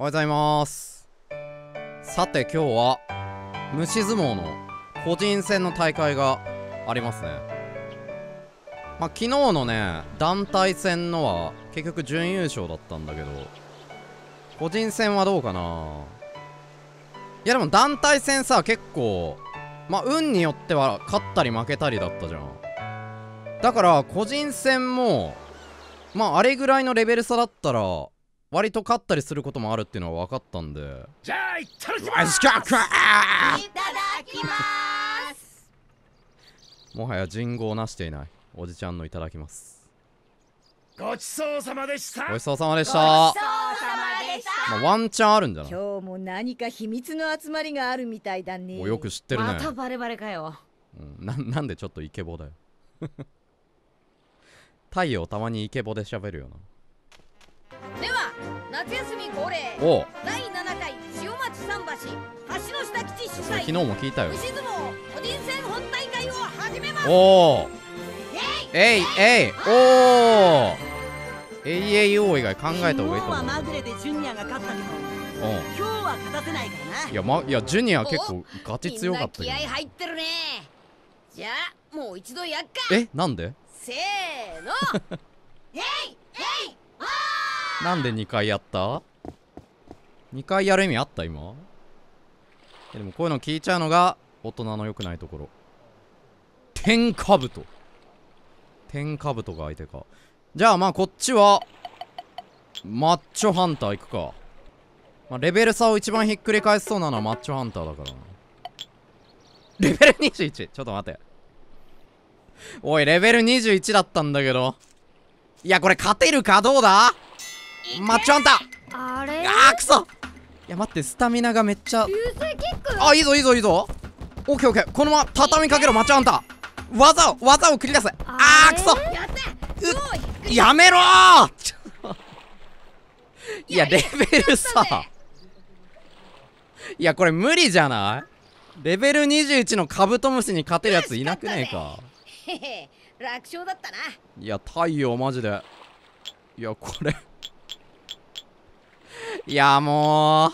おはようございますさて今日は虫相撲の個人戦の大会がありますねまあ昨日のね団体戦のは結局準優勝だったんだけど個人戦はどうかないやでも団体戦さ結構まあ運によっては勝ったり負けたりだったじゃんだから個人戦もまああれぐらいのレベル差だったら割と勝ったりすることもあるっていうのは分かったんでじゃあいただきますいただきますもはや人語をなしていないおじちゃんのいただきますごちそうさまでしたごちそうさまでしたまあ、ワンチャンあるんじゃない今日も何か秘密の集まりがあるみたいだねおよく知ってるねまたバレバレかよ、うん、ななんでちょっとイケボだよ 太陽たまにイケボで喋るよなでは夏休み恒例お第7回塩町桟橋橋の下基地主催昨日も聞いたよ牛相撲個人戦本大会を始めますおえいえいおお AAO 以外考えた方がいいと思う。まぐれでジュニアが勝ったけど、うん、今日は勝たせないからな。いや、ま、いやジュニア結構ガチ強かった気合入ってるね。じゃあ、もう一度やっか。え、なんでせーの。え いえいおーなんで2回やった ?2 回やる意味あった今でもこういうの聞いちゃうのが大人の良くないところ天下ぶと天下ぶとが相手かじゃあまあこっちはマッチョハンター行くか、まあ、レベル差を一番ひっくり返しそうなのはマッチョハンターだからなレベル 21! ちょっと待て。おい、レベル21だったんだけど。いや、これ勝てるかどうだマッチョンあれあくそいや待ってスタミナがめっちゃあいいぞいいぞいいぞオッケーオッケーこのまま畳みかけろマッチョンタ技を技を繰り出せあーくそうやめろいやレベルさいやこれ無理じゃないレベル21のカブトムシに勝てるやついなくねえかへへ楽勝だったないや太陽マジでいやこれいやもう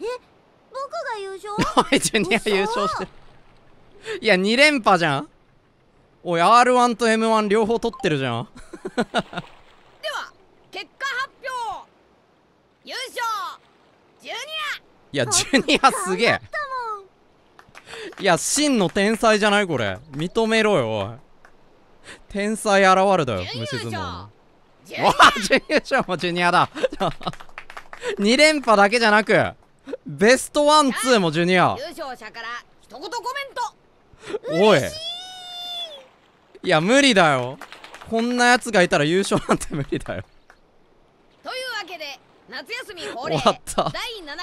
え僕が優勝おいジュニア優勝してるいや2連覇じゃんおい R1 と M1 両方取ってるじゃんでは結果発表優勝ジュニアいやジュニアすげえいや真の天才じゃないこれ認めろよおい天才現るだよ虫相撲わあ準優勝もジュニアだ2連覇だけじゃなく、ベストワン、ツーもジュニア。優勝者から一言コメント。おい。いや、無理だよ。こんな奴がいたら優勝なんて無理だよ。というわけで、夏休み恒例、第7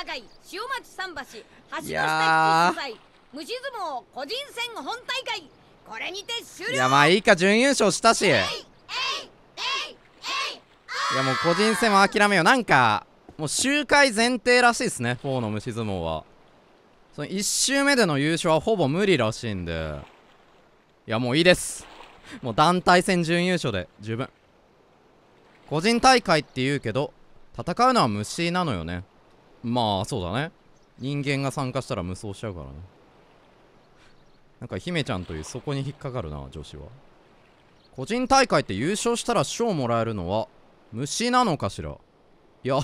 回、潮町桟橋、橋の下主虫相撲個人戦本大会、これにて終了いや、まあいいか、準優勝したし。いや、もう個人戦は諦めよう。なんか、もう周回前提らしいですね4の虫相撲はその1周目での優勝はほぼ無理らしいんでいやもういいですもう団体戦準優勝で十分個人大会って言うけど戦うのは虫なのよねまあそうだね人間が参加したら無双しちゃうからねなんか姫ちゃんというそこに引っかかるな女子は個人大会って優勝したら賞もらえるのは虫なのかしらいや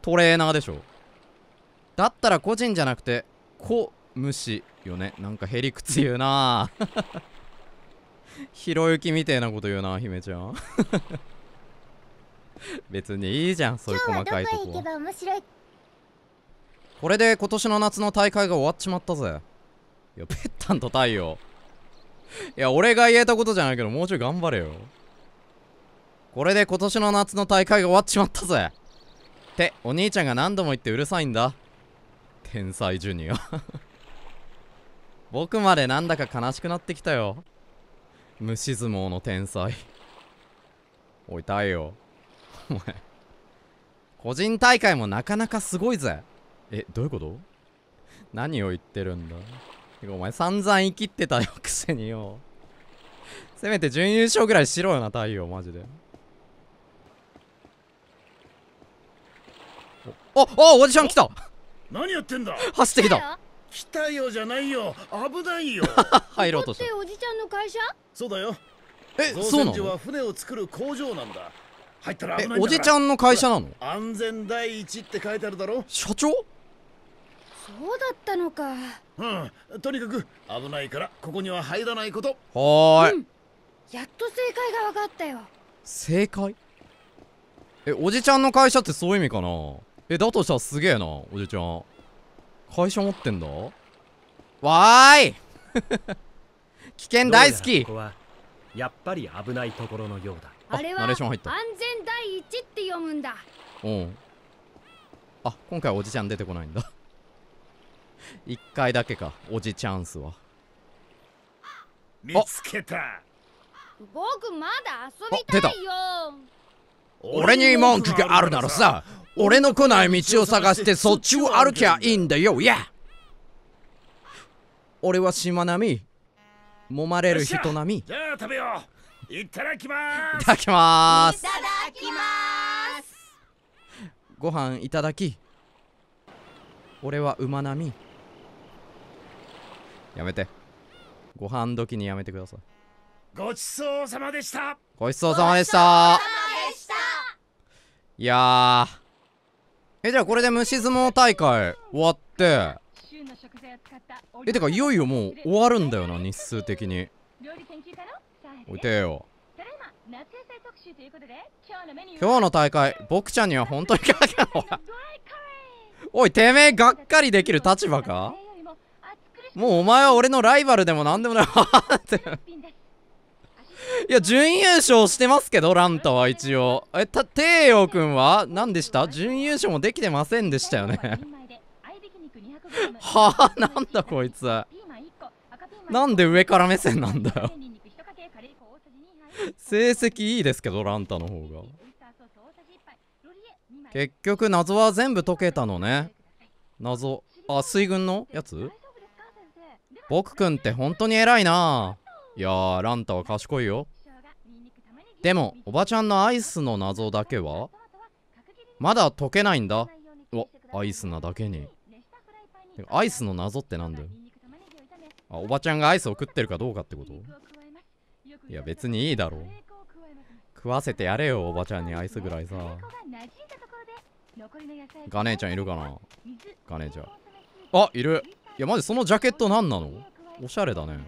トレーナーでしょだったら個人じゃなくて子虫よねなんかへりくつ言うな ひろゆきみてえなこと言うな姫ちゃん 別にいいじゃんそういう細かいとここれで今年の夏の大会が終わっちまったぜいやぺったんと太陽いや俺が言えたことじゃないけどもうちょい頑張れよこれで今年の夏の大会が終わっちまったぜってお兄ちゃんが何度も言ってうるさいんだ天才ジュニア 僕までなんだか悲しくなってきたよ虫相撲の天才おい太陽お前個人大会もなかなかすごいぜえどういうこと何を言ってるんだお前散々生きてたよくせによせめて準優勝ぐらいしろよな太陽マジでああおじちゃん来た何やってんだ走ってきた来たよじゃないよ危ないよ 入ろうとしておじちゃんの会社そうだよえそうなのは船を作る工場なんだ入ったらえおじちゃんの会社なの安全第一って書いてあるだろ社長そうだったのかうんとにかく危ないからここには入らないことはーい、うん、やっと正解が分かったよ正解えおじちゃんの会社ってそういう意味かなえだとしたらすげえなおじちゃん会社持ってんだわーい 危険大好きここはやっぱり危ないところのようだあれはナレーション入った安全第一って読むんだうんあ今回おじちゃん出てこないんだ 一回だけかおじチャンスは見つけた僕まだ遊びたいよ俺に文句があるならさ俺の来ない道を探してそっちを歩きゃいいんだよ、yeah! 俺はしまなみ、揉まれる人並み。じゃあ食べよう。いただきます。いただきます。いただきます。ご飯いただき。俺は馬並み。やめて。ご飯時にやめてください。ごちそうさまでした。ごちそうさまでした。いやえじゃあこれで虫相撲大会終わってえてかいよいよもう終わるんだよな日数的においてよ今日の大会僕ちゃんには本当にかけろおいてめえがっかりできる立場かもうお前は俺のライバルでも何でもない いや、準優勝してますけど、ランタは一応。え、た、テイヨくんは何でした準優勝もできてませんでしたよね。はあ、なんだこいつ。なんで上から目線なんだよ 成績いいですけど、ランタの方が。結局、謎は全部解けたのね。謎。あ、水軍のやつ僕くんって本当に偉いないやーランタは賢いよでもおばちゃんのアイスの謎だけはまだ解けないんだおアイスなだけにアイスの謎ってなんだよあおばちゃんがアイスを食ってるかどうかってこといや別にいいだろう食わせてやれよおばちゃんにアイスぐらいさガネーちゃんいるかなガネーちゃんあいるいやマジそのジャケット何なのおしゃれだね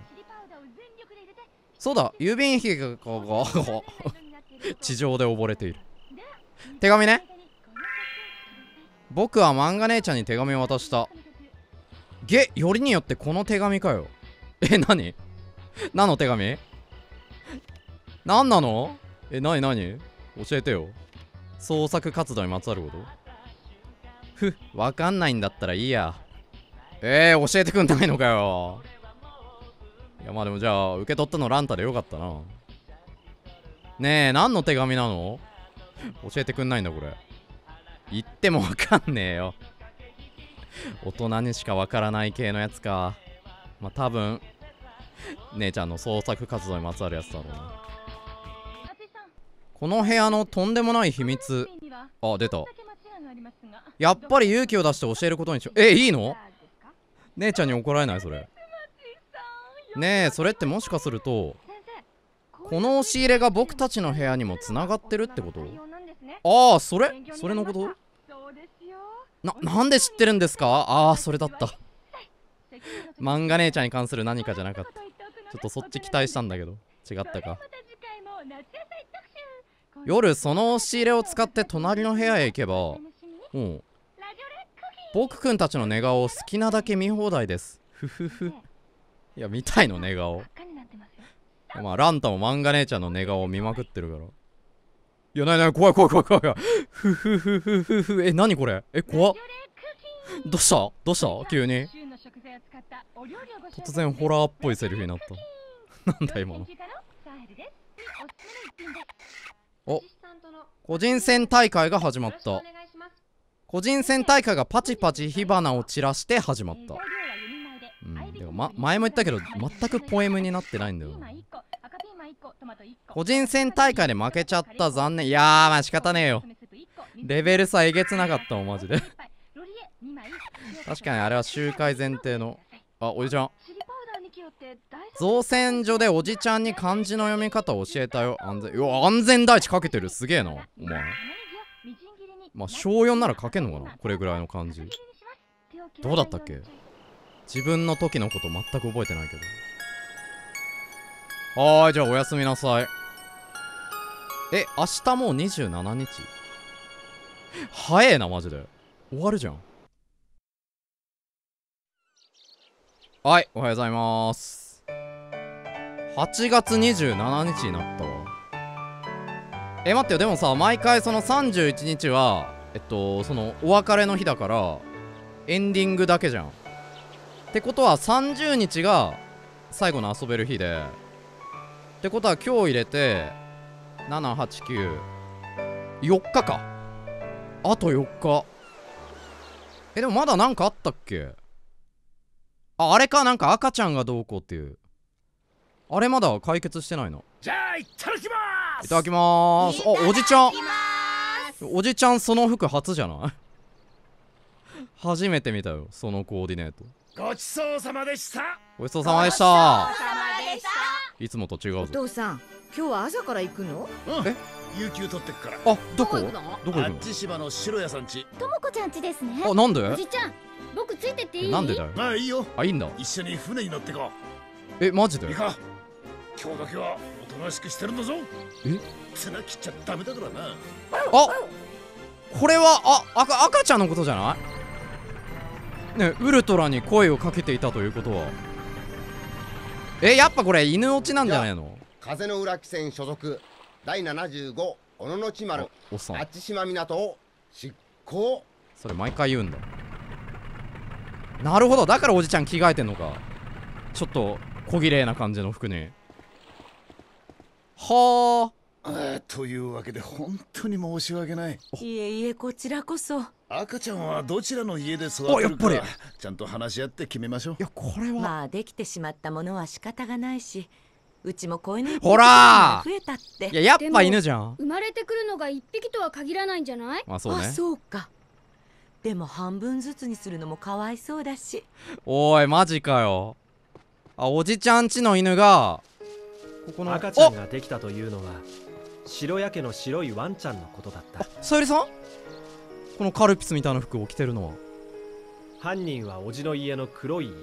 そうだ郵便引きが 地上で溺れている手紙ね僕は漫画姉ちゃんに手紙を渡したげよりによってこの手紙かよえ何何の手紙何なのえ何何教えてよ創作活動にまつわることふわかんないんだったらいいやえー、教えてくんないのかよいやまあでもじゃあ受け取ったのランタでよかったなねえ何の手紙なの教えてくんないんだこれ言ってもわかんねえよ大人にしかわからない系のやつかまあ多分姉ちゃんの創作活動にまつわるやつだろうなこの部屋のとんでもない秘密あ出たやっぱり勇気を出して教えることにしようえいいの姉ちゃんに怒られないそれねえそれってもしかするとこの押し入れが僕たちの部屋にもつながってるってことああそれそれのことななんで知ってるんですかああそれだった漫画姉ちゃんに関する何かじゃなかったちょっとそっち期待したんだけど違ったか夜その押し入れを使って隣の部屋へ行けばうん僕くんたちの寝顔を好きなだけ見放題ですふふふいや見たいの寝顔まあランタも漫画姉ちゃんの寝顔を見まくってるからいやないない怖い怖い怖い怖いふふふふふふえ何これえ怖っどうしたどうした急に突然ホラーっぽいセリフになったなんだ今のお個人戦大会が始まった個人戦大会がパチパチ火花を散らして始まったま、前も言ったけど全くポエムになってないんだよ個人戦大会で負けちゃった残念いやーまあ仕方ねえよレベル差えげつなかったもんマジで確かにあれは周回前提のあおじちゃん造船所でおじちゃんに漢字の読み方を教えたよ安全うわ安全第一かけてるすげえなお前まあ小4なら書けんのかなこれぐらいの漢字どうだったっけ自分の時のこと全く覚えてないけど。はーい、じゃあおやすみなさい。え、明日もう27日早えな、マジで。終わるじゃん。はい、おはようございます。8月27日になったわ。え、待ってよ、でもさ、毎回その31日は、えっと、その、お別れの日だから、エンディングだけじゃん。ってことは30日が最後の遊べる日でってことは今日入れて7894日かあと4日えでもまだ何かあったっけああれかなんか赤ちゃんがどうこうっていうあれまだ解決してないのじゃあいただきますいただきますあおじちゃんおじちゃんその服初じゃない初めて見たよそのコーディネートごちそうさまでしたごちそうさまでしたいつもと違うお父さん今日は朝から行くの、うん、え有給取ってくからあどこどこ行くの芝の白屋さんちともこちゃんちですねあなんでおじちゃん僕ついててなんでだよまあいいよあいいんだ一緒に船に乗ってこうえマジでいいか今日だけはおとなしくしてるんだぞえ綱切っちゃダメだからなあこれはあ赤赤ちゃんのことじゃないね、ウルトラに声をかけていたということはえやっぱこれ犬落ちなんじゃないの風の裏汽船所属第75小野の丸おっさん八島港を執行それ毎回言うんだなるほどだからおじちゃん着替えてんのかちょっと小綺麗な感じの服にはあというわけで本当に申し訳ないいえいえこちらこそ赤ちゃんはどちらの家で育てるかっぱちゃんと話し合って決めましょういやこれはまあできてしまったものは仕方がないしうちも子犬ほら増えたっていややっぱ犬じゃん生まれてくるのが一匹とは限らないんじゃないあそうねあそうかでも半分ずつにするのもかわいそうだしおいマジかよあおじちゃんちの犬がここの赤ちゃんができたというのは白やけの白いワンちゃんのことだったさゆりさんこのカルピスみたいな服を着てるのは犯人はおじの家の黒い犬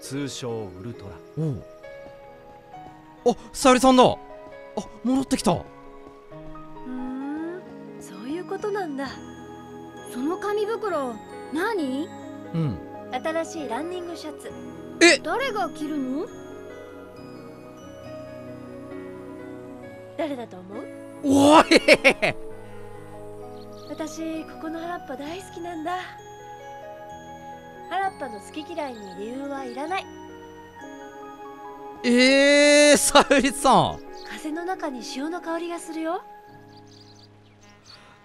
通称ウルトラおおあさゆりさんだあ戻ってきたうんそういうことなんだその紙袋何うん新しいランニングシャツえ誰が着るの誰だと思うおい私ここの原っぱ大好きなんだ原っぱの好き嫌いに理由はいらないえー、さゆりさん風の中に潮の香りがするよ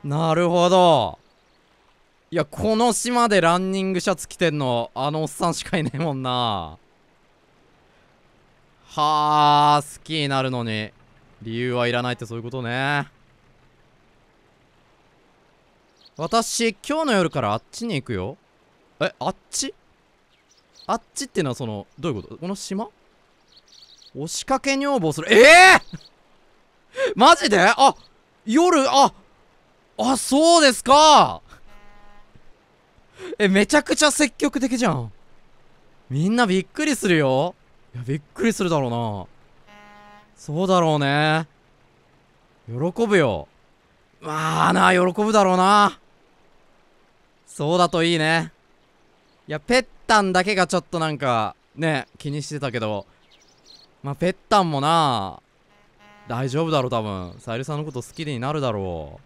なるほどいやこの島でランニングシャツ着てんのあのおっさんしかいねえもんなはあ好きになるのに理由はいらないってそういうことね私、今日の夜からあっちに行くよ。え、あっちあっちっていうのはその、どういうことこの島押しかけ女房する。ええー、マジであ、夜、あ、あ、そうですかえ、めちゃくちゃ積極的じゃん。みんなびっくりするよ。いや、びっくりするだろうな。そうだろうね。喜ぶよ。まあな、喜ぶだろうな。そうだといいね。いや、ペッタンだけがちょっとなんか、ね、気にしてたけど。まあ、ペッタンもな、大丈夫だろ、多分。さゆりさんのこと好きになるだろ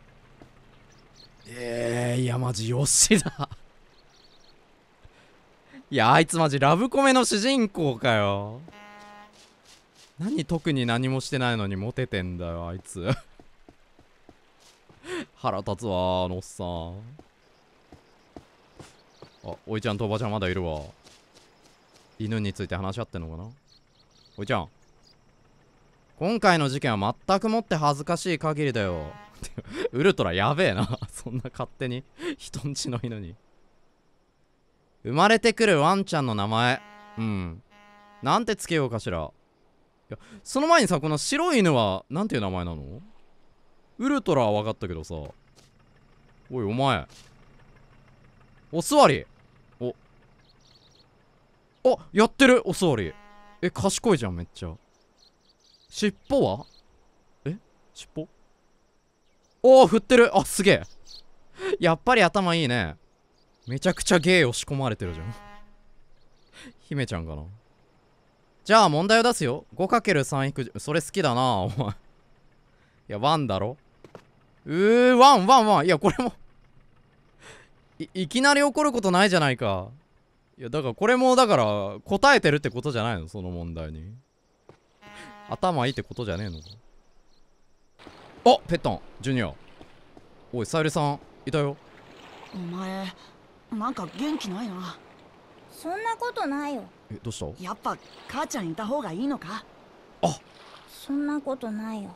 う。えー、いや、マジ、ヨシだ いや、あいつマジ、ラブコメの主人公かよ。何特に何もしてないのにモテてんだよ、あいつ腹立つわあのおっさんあおいちゃんとおばちゃんまだいるわ犬について話し合ってんのかなおいちゃん今回の事件は全くもって恥ずかしい限りだよ ウルトラやべえな そんな勝手に人んちの犬に生まれてくるワンちゃんの名前うんなんてつけようかしらいやその前にさこの白い犬は何ていう名前なのウルトラは分かったけどさ。おい、お前。お座りお。あ、やってるお座り。え、賢いじゃん、めっちゃ。尻尾はえ尻尾おお、振ってるあ、すげえ。やっぱり頭いいね。めちゃくちゃ芸押し込まれてるじゃん。姫ちゃんかな。じゃあ問題を出すよ。5×3 引く。それ好きだな、お前。いや、ワンだろうー、ワンワンワン。いや、これもい、いきなり怒ることないじゃないか。いや、だからこれも、だから、答えてるってことじゃないのその問題に。頭いいってことじゃねえのあペットン、ジュニア。おい、さゆりさん、いたよ。お前、なんか元気ないな。そんなことないよ。え、どうしたやっぱ、母ちゃんいた方がいいのかあそんなことないよ。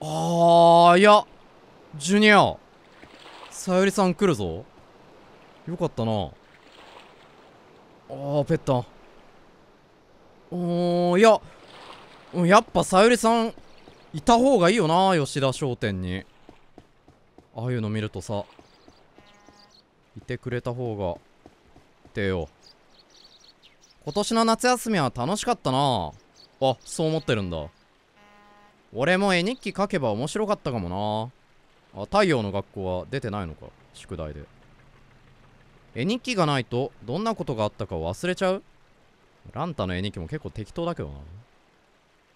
あーいやジュニアさゆりさん来るぞよかったなああペッタンうーいややっぱさゆりさんいた方がいいよな吉田商店にああいうの見るとさいてくれた方がってよ今年の夏休みは楽しかったなあそう思ってるんだ俺も絵日記書けば面白かったかもなあ太陽の学校は出てないのか宿題で絵日記がないとどんなことがあったか忘れちゃうランタの絵日記も結構適当だけどな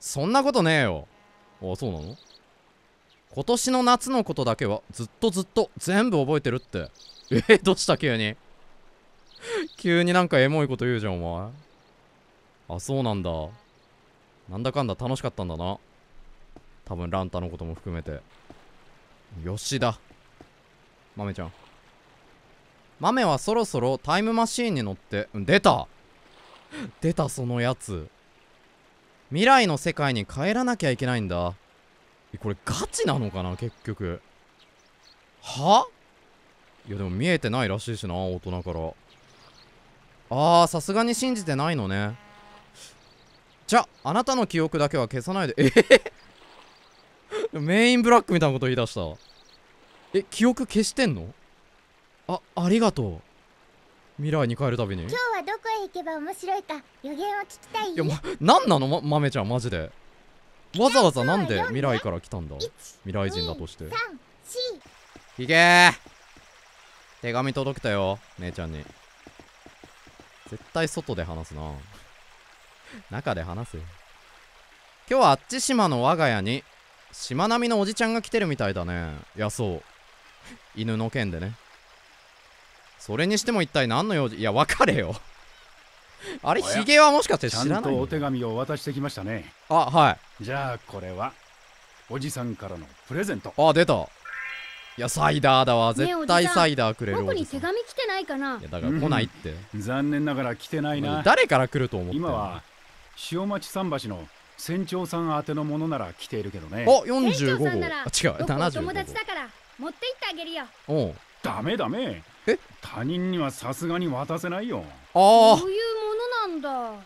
そんなことねえよあそうなの今年の夏のことだけはずっとずっと全部覚えてるってえどうした急に急になんかエモいこと言うじゃんお前あそうなんだなんだかんだ楽しかったんだな多分ランタのことも含めて吉田豆ちゃん豆はそろそろタイムマシーンに乗って出た 出たそのやつ未来の世界に帰らなきゃいけないんだこれガチなのかな結局はいやでも見えてないらしいしな大人からあーさすがに信じてないのねじゃあなたの記憶だけは消さないでえー、メインブラックみたいなこと言い出したえ記憶消してんのあありがとう未来に帰るたびに今日はどこへ行けば面白いか予言を聞きたいいや、ま、何なのま豆ちゃんマジでわざわざなんで未来から来たんだ未来人だとして行けー手紙届けたよ姉ちゃんに絶対外で話すな中で話す。今日はあっち島の我が家にしまなみのおじちゃんが来てるみたいだねいやそう犬の件でねそれにしても一体何の用事いや分かれよ あれヒゲはもしかして知らないちゃんとお手紙を渡してきましたねあはいじゃあこれはおじさんからのプレゼントあ出たいやサイダーだわ絶対サイダーくれる僕に手紙来てないかないやだから来ないって、うん、残念ながら来てないな誰から来ると思って今は塩町桟橋の船長さん宛てのものなら来ているけどねお四十五号あ違う七十友達だから持って行ってあげるよおダメダメえ他人にはさすがに渡せないよああそういうものなんだ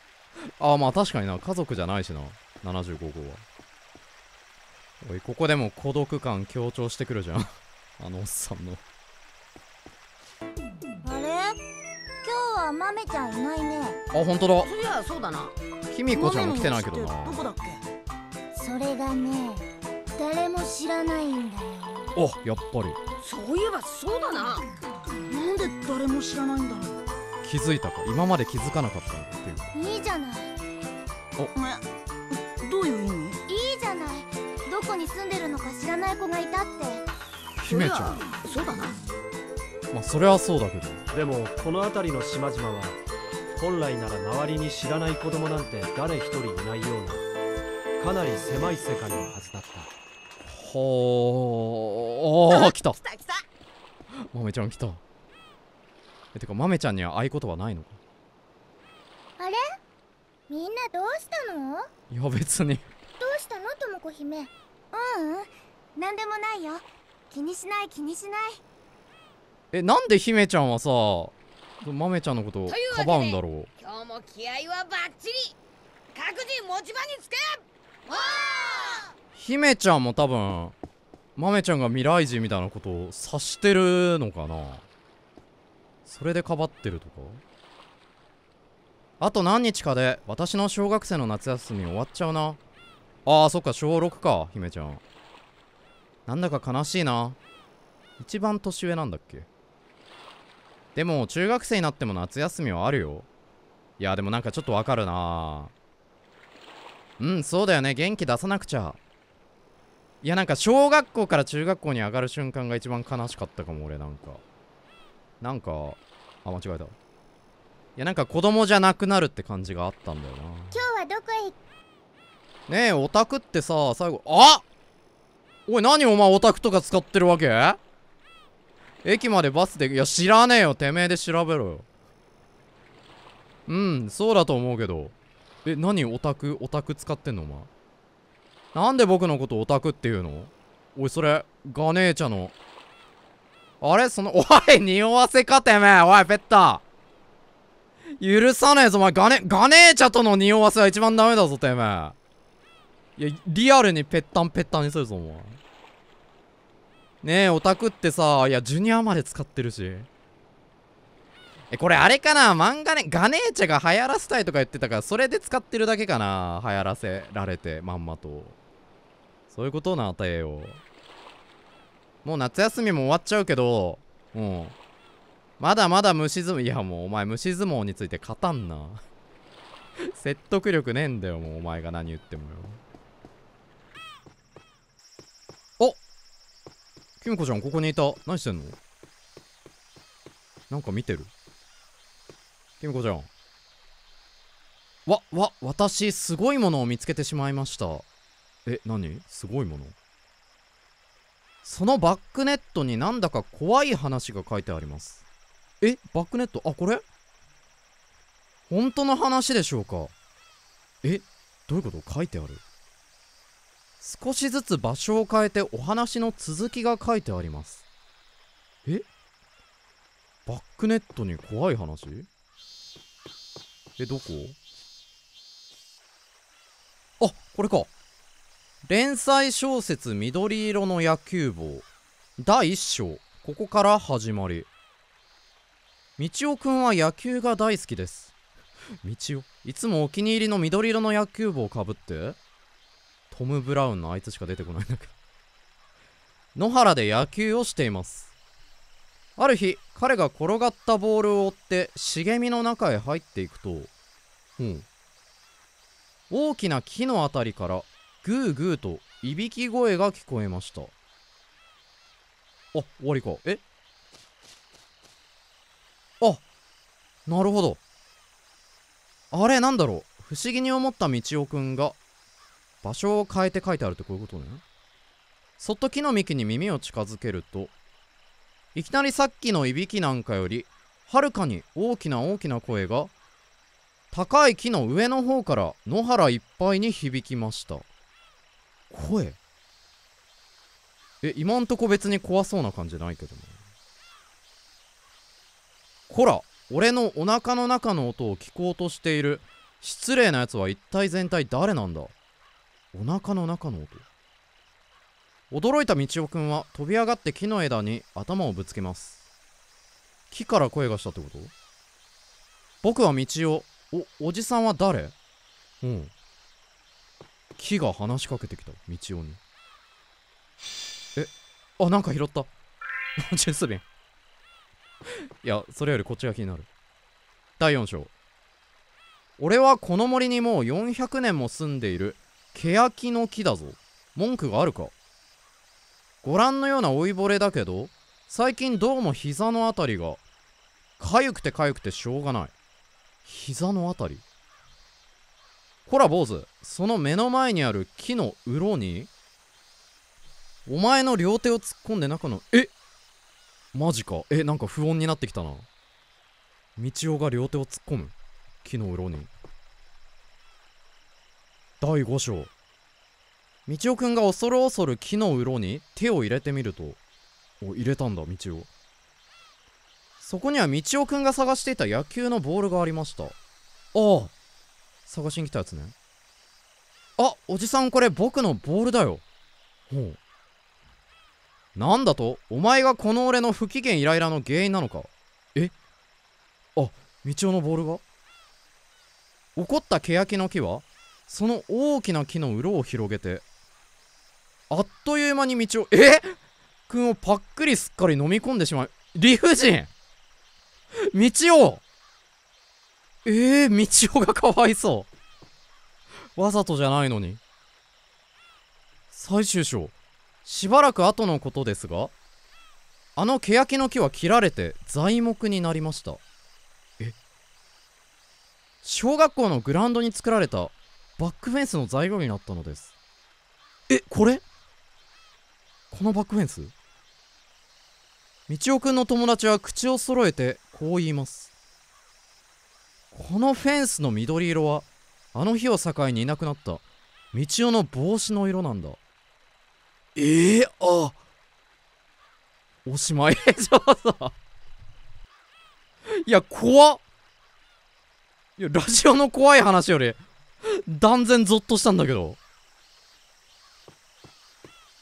あまあ確かにな家族じゃないしな七十五号はおいここでも孤独感強調してくるじゃん あのおっさんのあれ今日はマメちゃんいないねあ本当だそりゃそうだな卑弥呼ちゃんも来てないけどなどこだっけそれがね誰も知らないんだよおやっぱりそういえばそうだななんで誰も知らないんだろう気づいたか今まで気づかなかったっていういいじゃないおどういう意味いいじゃないどこに住んでるのか知らない子がいたって姫ちゃんそうだなまあそれはそうだけどでもこの辺りの島々は本来なら周りに知らない子供なんて誰一人いないようなかなり狭い世界のはずだったほーおー来た来た来たメちゃん来たえてかメちゃんには合言葉ないのかあれみんなどうしたのいや別にどうしたのともこ姫ううん何でもないよ気にしない気にしないえなんで姫ちゃんはさ豆ちゃんのことをかばうんだろう今日も気合はバッチリ各自持ち場につけ姫ちゃんも多分まめちゃんが未来人みたいなことを察してるのかなそれでかばってるとかあと何日かで私の小学生の夏休み終わっちゃうなあーそっか小6か姫ちゃんなんだか悲しいな一番年上なんだっけでも、中学生になっても夏休みはあるよ。いや、でもなんかちょっとわかるなうん、そうだよね。元気出さなくちゃ。いや、なんか小学校から中学校に上がる瞬間が一番悲しかったかも、俺なんか。なんか、あ、間違えた。いや、なんか子供じゃなくなるって感じがあったんだよな。今日はどこへねえ、オタクってさ、最後、あおい、何お前オタクとか使ってるわけ駅までバスでいや知らねえよてめえで調べろようんそうだと思うけどえ何オタクオタク使ってんのお前なんで僕のことオタクっていうのおいそれガネーチャのあれその おい匂わせかてめえおいペッタ許さねえぞお前ガネガネーチャとの匂わせは一番ダメだぞてめえいやリアルにぺったんぺったんにするぞお前ねえ、オタクってさ、いや、ジュニアまで使ってるし。え、これあれかな漫画ね、ガネーチャが流行らせたいとか言ってたから、それで使ってるだけかな流行らせられて、まんまと。そういうことな、あたえよ。もう夏休みも終わっちゃうけど、うん。まだまだ虫相撲、いやもうお前虫相撲について語んな。説得力ねえんだよ、もうお前が何言ってもよ。きみこちゃんここにいた何してんのなんか見てるきみこちゃんわわ私すごいものを見つけてしまいましたえ何すごいものそのバックネットになんだか怖い話が書いてありますえバックネットあこれ本当の話でしょうかえどういうこと書いてある少しずつ場所を変えてお話の続きが書いてありますえバックネットに怖い話えどこあこれか連載小説「緑色の野球帽」第1章ここから始まりみちおくんは野球が大好きですみちおいつもお気に入りの緑色の野球帽をかぶってトム・ブラウンのあいつしか出てこないんだけど。野原で野球をしています。ある日、彼が転がったボールを追って、茂みの中へ入っていくと、うん。大きな木の辺りから、グーグーと、いびき声が聞こえました。あ、終わりか。えあ、なるほど。あれ、なんだろう。不思議に思ったみちおくんが、場所を変えて書いてあるってこういうことねそっと木の幹に耳を近づけるといきなりさっきのいびきなんかよりはるかに大きな大きな声が高い木の上の方から野原いっぱいに響きました声え今んとこ別に怖そうな感じないけどもこら俺のおなかの中の音を聞こうとしている失礼なやつは一体全体誰なんだお腹の中の音驚いた道夫くんは飛び上がって木の枝に頭をぶつけます木から声がしたってこと僕は道夫おおじさんは誰うん木が話しかけてきた道夫にえあなんか拾った ジュース瓶いやそれよりこっちが気になる第4章俺はこの森にもう400年も住んでいる欅の木だぞ。文句があるかご覧のような老いぼれだけど、最近どうも膝のあたりが、かゆくてかゆくてしょうがない。膝のあたりほら坊主、その目の前にある木のうろに、お前の両手を突っ込んで中の、えマジか。え、なんか不穏になってきたな。道夫が両手を突っ込む。木のうろに。第5章みちおくんが恐る恐る木のうろに手を入れてみるとお入れたんだみちおそこにはみちおくんが探していた野球のボールがありましたああ探しに来たやつねあおじさんこれ僕のボールだよほうなんだとお前がこの俺の不機嫌イライラの原因なのかえあみちおのボールが怒った欅の木はその大きな木の裏を広げてあっという間に道をえくんをパックリすっかり飲み込んでしまう理不尽道をええー、道をがかわいそう。わざとじゃないのに。最終章。しばらく後のことですが、あの欅の木は切られて材木になりました。え小学校のグラウンドに作られたバックフェンスの材料になったのですえこれこのバックフェンスみちおくんの友達は口を揃えてこう言いますこのフェンスの緑色はあの日を境にいなくなったみちおの帽子の色なんだええー、あおしまいちょっといや怖っいやラジオの怖い話より断然ゾッとしたんだけど。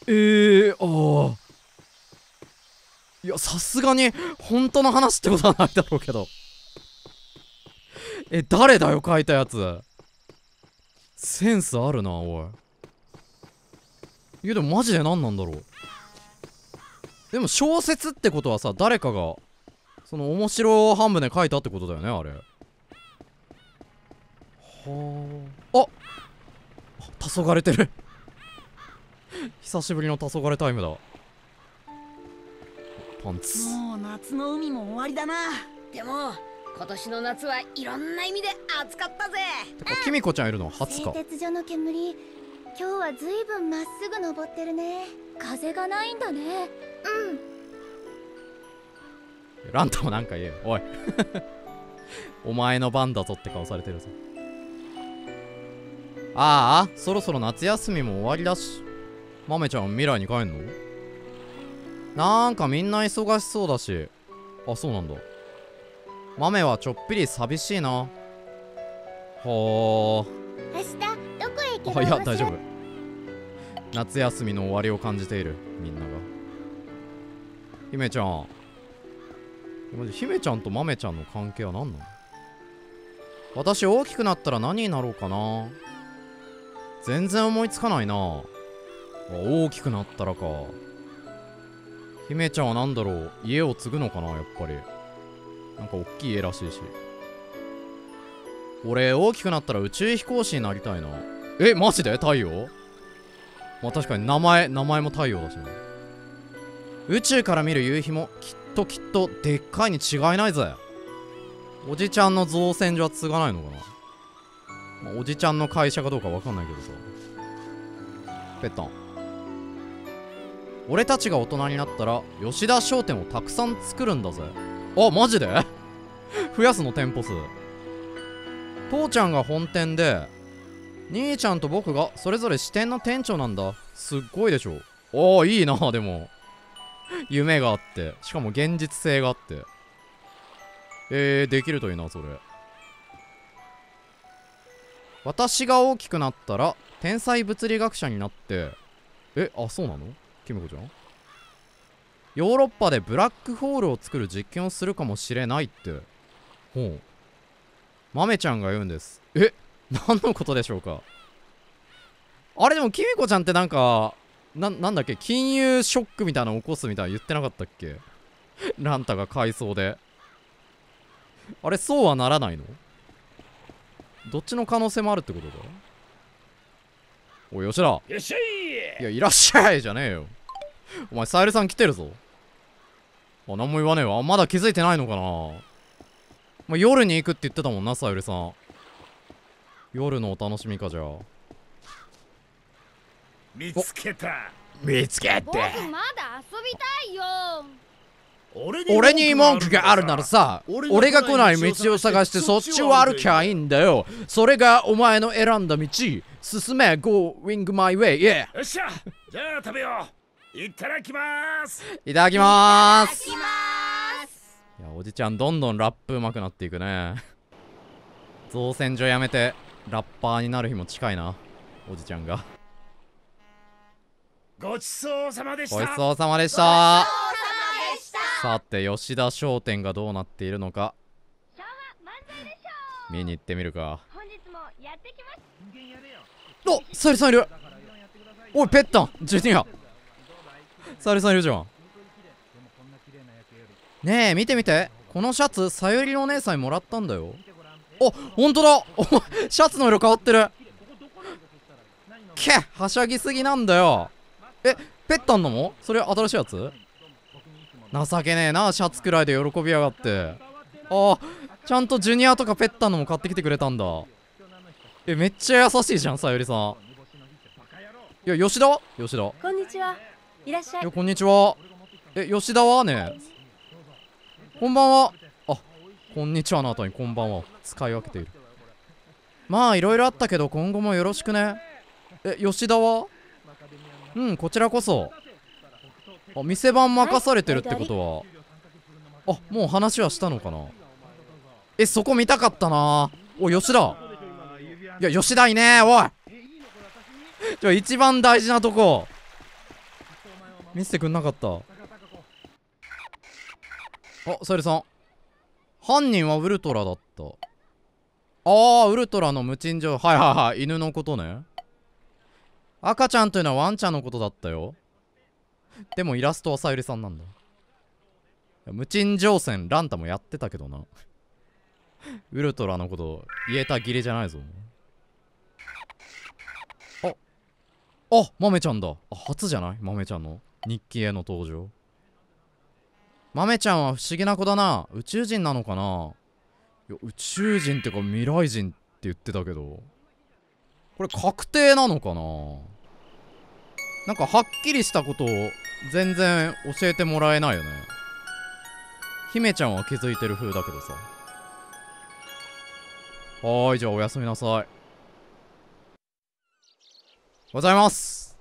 ええー、ああ。いや、さすがに、本当の話ってことはないだろうけど。え、誰だよ、書いたやつ。センスあるな、おい。いや、でもマジで何なんだろう。でも小説ってことはさ、誰かが、その面白半分で書いたってことだよね、あれ。ほうあ黄昏れてる 久しぶりの黄昏タイムだパンツもう夏の海も終わりだなでも今年の夏はいろんな意味で暑かったぜてかきみこちゃんいるの初か製鉄所の煙今日はずいぶんまっすぐ登ってるね風がないんだねうんランタもなんか言えおい お前の番だぞって顔されてるぞああ、そろそろ夏休みも終わりだし。豆ちゃん未来に帰んのなんかみんな忙しそうだし。あ、そうなんだ。豆はちょっぴり寂しいな。はあ。明いや、大丈夫。夏休みの終わりを感じている、みんなが。姫ちゃん。姫ちゃんと豆ちゃんの関係は何なの私大きくなったら何になろうかな全然思いつかないな大きくなったらか姫ちゃんは何だろう家を継ぐのかなやっぱりなんか大きい家らしいし俺大きくなったら宇宙飛行士になりたいなえマジで太陽まあ確かに名前名前も太陽だしね宇宙から見る夕日もきっときっとでっかいに違いないぜおじちゃんの造船所は継がないのかなまあ、おじちゃんの会社かどうかわかんないけどさペッタン俺たちが大人になったら吉田商店をたくさん作るんだぜあマジで 増やすの店舗数父ちゃんが本店で兄ちゃんと僕がそれぞれ支店の店長なんだすっごいでしょおーいいなでも夢があってしかも現実性があってえー、できるといいなそれ私が大きくなったら天才物理学者になってえあそうなのキムコちゃんヨーロッパでブラックホールを作る実験をするかもしれないってほうめちゃんが言うんですえ何のことでしょうかあれでもキミコちゃんってなんかななんだっけ金融ショックみたいなの起こすみたいな言ってなかったっけランタが回想であれそうはならないのどっちの可能性もあるってことだおい、吉田。いらっしゃいいや、いらっしゃいじゃねえよ。お前、さゆりさん来てるぞ。あ、何も言わねえわ。まだ気づいてないのかな。まあ、夜に行くって言ってたもんな、さゆりさん。夜のお楽しみか、じゃあ。見つけた見つけて僕まだ遊びたいよ俺に文句があるならさ俺が来ない道を探してそっちを歩きゃいいんだよそれがお前の選んだ道進めゴーウィングマイウェイ。よっしゃじゃあ食べよういただきますいただきますいやおじちゃんどんどんラップうまくなっていくね造船所やめてラッパーになる日も近いなおじちゃんがごちそうさまでしたごちそうさまでしたさて吉田商店がどうなっているのか見に行ってみるかおサリさんいるおいペッタンジュニアサリさんいるじゃんねえ見て見てこのシャツさゆりのお姉さんにもらったんだよお本当だおシャツの色変わってるけはしゃぎすぎなんだよえペッタンのもそれ新しいやつ情けねえなシャツくらいで喜びやがってああちゃんとジュニアとかペッタンのも買ってきてくれたんだえめっちゃ優しいじゃんさゆりさんいや吉田は吉田こんにちはいらっしゃいいやこんにちはえ吉田はねこんばんはあこんにちはの後にこんばんは使い分けているまあいろいろあったけど今後もよろしくねえ吉田はうんこちらこそあ店番任されてるってことはあもう話はしたのかなえそこ見たかったなお吉田いや吉田いねえおいちょ一番大事なとこ見せてくんなかったあさゆりさん犯人はウルトラだったああウルトラの無賃状はいはいはい犬のことね赤ちゃんというのはワンちゃんのことだったよでもイラストはさゆりさんなんだ。無賃乗船ランタもやってたけどな。ウルトラのこと言えたぎれじゃないぞ。ああ豆ちゃんだあ初じゃないメちゃんの日記への登場。メちゃんは不思議な子だな。宇宙人なのかないや、宇宙人ってか未来人って言ってたけど。これ確定なのかななんかはっきりしたことを全然教えてもらえないよね姫ちゃんは気づいてる風だけどさはーいじゃあおやすみなさいおはようございます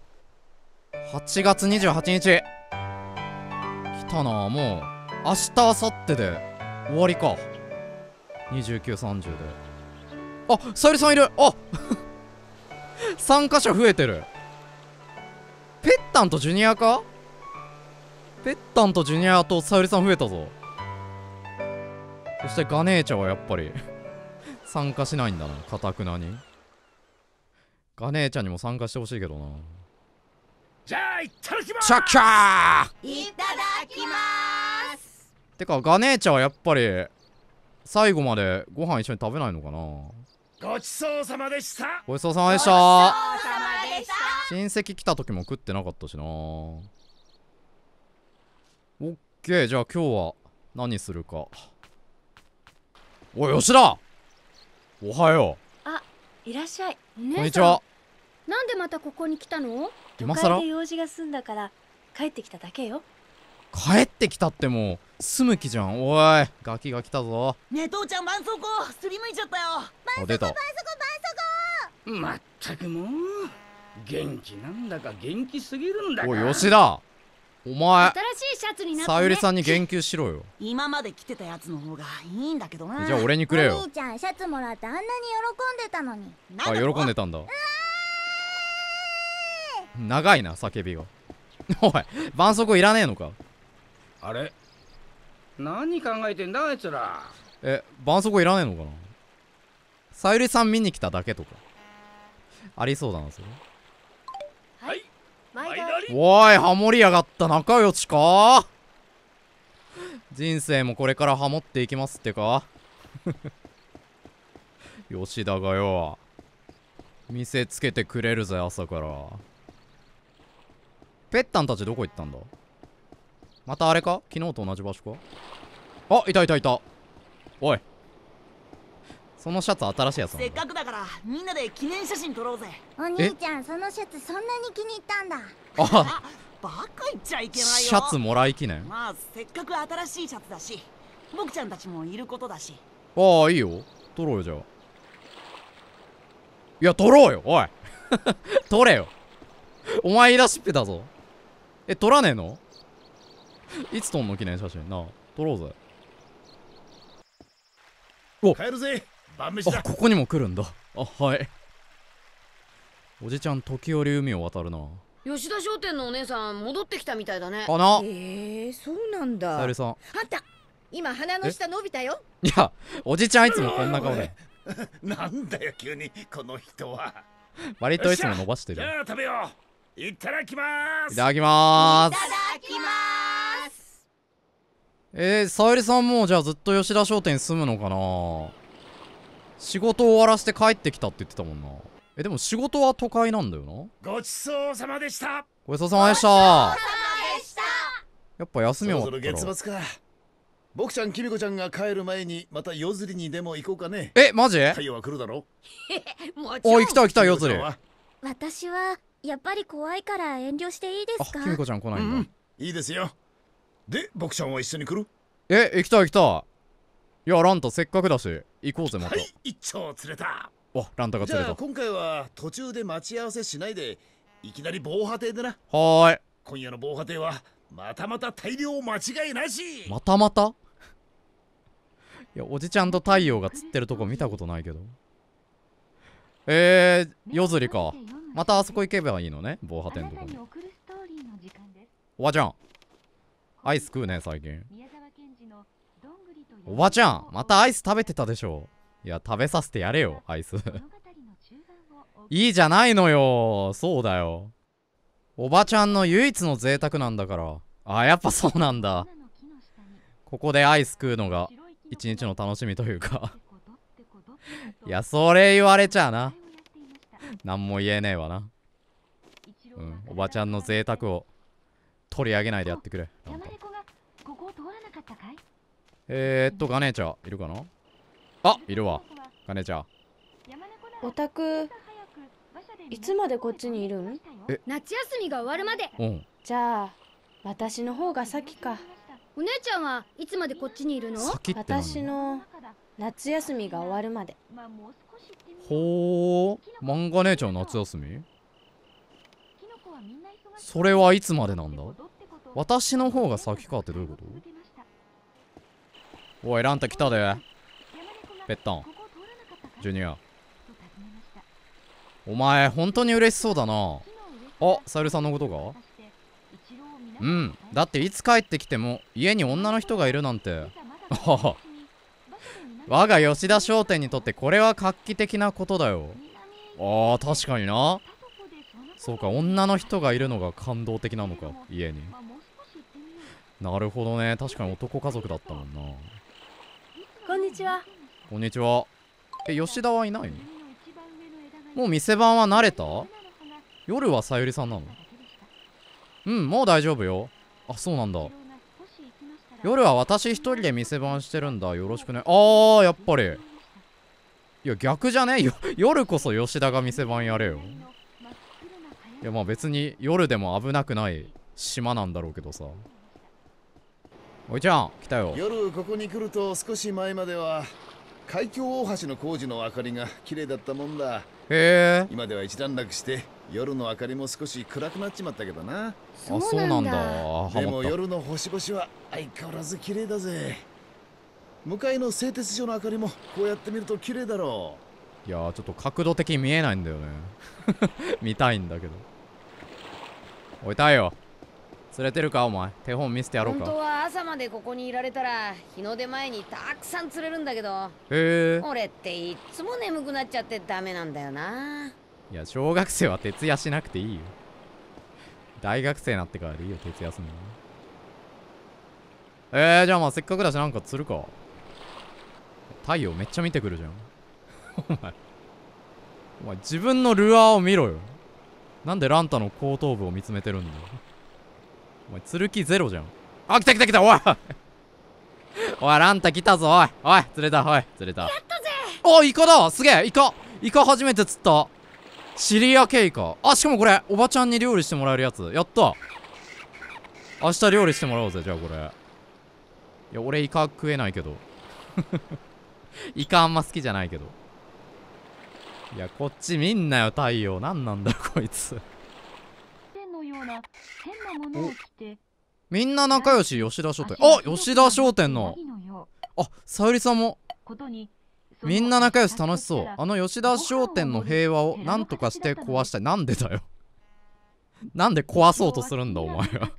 8月28日来たなもう明日明後日で終わりか2930であさゆりさんいるあ 参加者増えてるペッタンとジュニアかペッタンとジュニアとさゆりさん増えたぞそしてガネーチャはやっぱり 参加しないんだなかたくなにガネーチャにも参加してほしいけどなじゃあいただきますチャッキャーいただきますてかガネーチャはやっぱり最後までご飯一緒に食べないのかなごちそうさまでしたごちそうさまでした親戚来た時も食ってなかったしなオッケーじゃあ今日は何するかおい吉田おはようあいらっしゃいこんにちはなんでまたここに来たの今更で用事が済んだから帰ってきただけよ帰ってきたってもう住む気じゃんおいガキが来たぞね父ちゃん絆創膏すりむいちゃったよ絆創膏絆創膏絆創膏まったくもう元気なんだか元気すぎるんだおい吉田お前新しいシャツになった、ね、さゆりさんに言及しろよ今まで着てたやつの方がいいんだけどなじゃあ俺にくれよお兄ちゃんシャツもらってあんなに喜んでたのにあ喜んでたんだ長いな叫びがおい絆創膏いらねえのかあれ何考えてんだあいつらえ絆創膏いらねえのかなさゆりさん見に来ただけとかありそうだなそれおいハモりやがった仲良しか人生もこれからハモっていきますってか 吉田がよ見せつけてくれるぜ朝からペッタンたちどこ行ったんだまたあれか昨日と同じ場所かあいたいたいたおいそのシャツ新しいやつせっかくだからみんなで記念写真撮ろうぜお兄ちゃんそのシャツそんなに気に入ったんだあバカ言っちゃいけないよシャツもらい記念まあせっかく新しいシャツだし僕ちゃんたちもいることだしああいいよ撮ろうよじゃあいや撮ろうよおい 撮れよお前らしっぺだぞえ撮らねえのいつ撮んの記念写真な撮ろうぜお帰るぜ晩飯だここにも来るんだあはいおじちゃん時折海を渡るな吉田商店のお姉さん戻ってきたみたいだねあなえー、そうなんださゆりさんあた今鼻の下伸びたよいやおじちゃんいつもこんな顔で なんだよ急にこの人は割といつも伸ばしてるじゃあ食べよういただきますいただきますいただきますえー、さゆりさんもうじゃあずっと吉田商店住むのかな仕事終わらせて帰ってきたって言ってたもんなえでも仕事は都会なんだよなごちそうさまでしたごちそうさまでしたやっぱ休み終わっそろそろ月末か僕ちゃんきみこちゃんが帰る前にまた夜釣りにでも行こうかねえマジ太陽は来るだろ お行きたい行きたい夜釣り私はやっぱり怖いから遠慮していいですかきみこちゃん来ないんだ、うん、いいですよで僕ちゃんは一緒に来るえ行きたい行きたいいやランタせっかくだし行こうぜまた、はい、一丁釣れたおランタが釣れた今回は途中で待ち合わせしないでいきなり防波堤でなはーい今夜の防波堤はまたまた大量間違いなしまたまた いやおじちゃんと太陽が釣ってるとこ見たことないけどえー、夜釣りかまたあそこ行けばいいのね防波堤のとこにおばちゃんアイス食うね最近おばちゃんまたアイス食べてたでしょいや食べさせてやれよアイスいいじゃないのよそうだよおばちゃんの唯一の贅沢なんだからあやっぱそうなんだここでアイス食うのが一日の楽しみというかいやそれ言われちゃあな何も言えねえわなうんおばちゃんの贅沢を取り上げないでやってくれ山猫がここを通らなかったかえー、っとガネーちゃんいるかなあいるわガネーちゃんオタク、いつまでこっちにいるんえ夏休みが終わるまでうんじゃあ私の方が先かお姉ちゃんはいつまでこっちにいるの私の夏休みが終わるまでほう漫画姉ちゃん夏休みそれはいつまでなんだ私の方が先かってどういうことおいランタ来たでペッタンジュニアお前本当に嬉しそうだなあサルさんのことがうんだっていつ帰ってきても家に女の人がいるなんて 我が吉田商店にとってこれは画期的なことだよあー確かになそうか女の人がいるのが感動的なのか家になるほどね確かに男家族だったもんなちはこんにちはえ吉田はいないもう店番は慣れた夜はさゆりさんなのうんもう大丈夫よあそうなんだ夜は私一人で店番してるんだよろしくねあーやっぱりいや逆じゃねえよ夜こそ吉田が店番やれよいやまあ別に夜でも危なくない島なんだろうけどさおいちゃん来たよ夜ここに来ると少し前までは海峡大橋の工事の明かりが綺麗だったもんだへえ今では一段落して夜の明かりも少し暗くなっちまったけどなあそうなんだでも夜の星々は相変わらず綺麗だぜ向かいの製鉄所の明かりもこうやって見ると綺麗だろういやーちょっと角度的に見えないんだよね 見たいんだけどおい太陽連れてるかお前手本見せてやろうか本当は朝までここにいられたら日の出前にたくさん釣れるんだけどへえ俺っていつも眠くなっちゃってダメなんだよないや小学生は徹夜しなくていいよ大学生になってからでいいよ徹夜すんのえー、じゃあまあせっかくだしなんか釣るか太陽めっちゃ見てくるじゃんお前お前自分のルアーを見ろよなんでランタの後頭部を見つめてるんだよお前、剣ゼロじゃん。あ、来た来た来た、おい おい、ランタ来たぞ、おい。おい、釣れた、おい、釣れた。やったぜおイカだすげえ、イカイカ初めて釣った。シリア系イカ。あ、しかもこれ、おばちゃんに料理してもらえるやつ。やった明日料理してもらおうぜ、じゃあこれ。いや、俺イカ食えないけど。イカあんま好きじゃないけど。いや、こっち見んなよ、太陽。何なんだ、こいつような変なものを着てみんな仲良し吉田商店あ吉田商店のあさゆりさんもみんな仲良し楽しそうあの吉田商店の平和を何とかして壊したいなんでだよ なんで壊そうとするんだお前は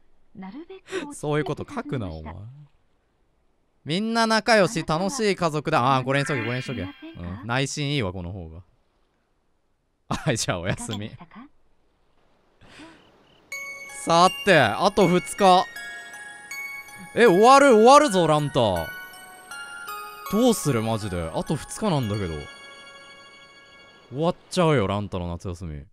そういうこと書くなお前みんな仲良し楽しい家族だああこれにしとけこれにしとけ、うん、内心いいわこの方がはいじゃあおやすみさて、あと2日。え、終わる、終わるぞ、ランタ。どうする、マジで。あと2日なんだけど。終わっちゃうよ、ランタの夏休み。